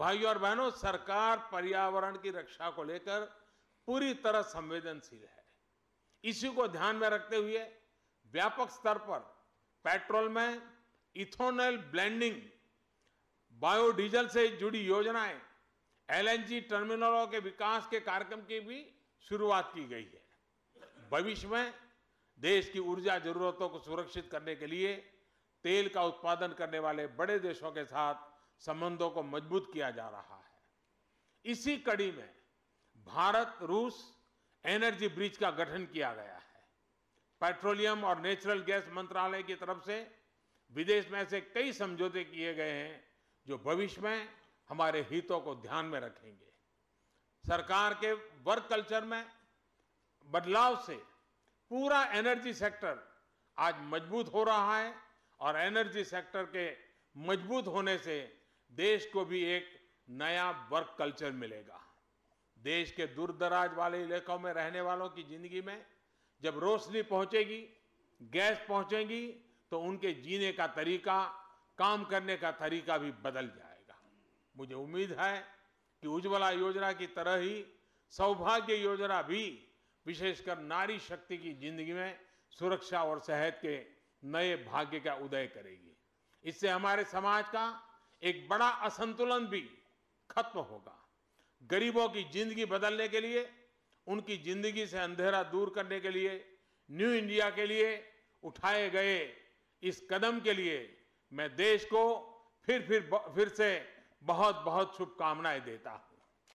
भाइयों और बहनों सरकार पर्यावरण की रक्षा को लेकर पूरी तरह संवेदनशील है इसी को ध्यान में रखते हुए व्यापक स्तर पर पेट्रोल में इथोनल ब्लेंडिंग बायोडीजल से जुड़ी योजनाएं एलएनजी टर्मिनलों के विकास के कार्यक्रम की भी शुरुआत की गई है भविष्य में देश की ऊर्जा जरूरतों को सुरक्षित करने के लिए तेल का उत्पादन करने वाले बड़े देशों के साथ संबंधों को मजबूत किया जा रहा है इसी कड़ी में भारत रूस एनर्जी ब्रिज का गठन किया गया है पेट्रोलियम और नेचुरल गैस मंत्रालय की तरफ से विदेश में ऐसे कई समझौते किए गए हैं जो भविष्य में हमारे हितों को ध्यान में रखेंगे सरकार के वर्क कल्चर में बदलाव से पूरा एनर्जी सेक्टर आज मजबूत हो रहा है और एनर्जी सेक्टर के मजबूत होने से देश को भी एक नया वर्क कल्चर मिलेगा देश के दूरदराज वाले इलाकों में रहने वालों की ज़िंदगी में जब रोशनी पहुंचेगी गैस पहुंचेगी तो उनके जीने का तरीका काम करने का तरीका भी बदल जाएगा मुझे उम्मीद है कि उज्ज्वला योजना की तरह ही सौभाग्य योजना भी विशेषकर नारी शक्ति की जिंदगी में सुरक्षा और सेहत के नए भाग्य का उदय करेगी इससे हमारे समाज का एक बड़ा असंतुलन भी खत्म होगा गरीबों की जिंदगी बदलने के लिए उनकी जिंदगी से अंधेरा दूर करने के लिए न्यू इंडिया के लिए उठाए गए इस कदम के लिए मैं देश को फिर फिर फिर से बहुत बहुत शुभकामनाएं देता हूं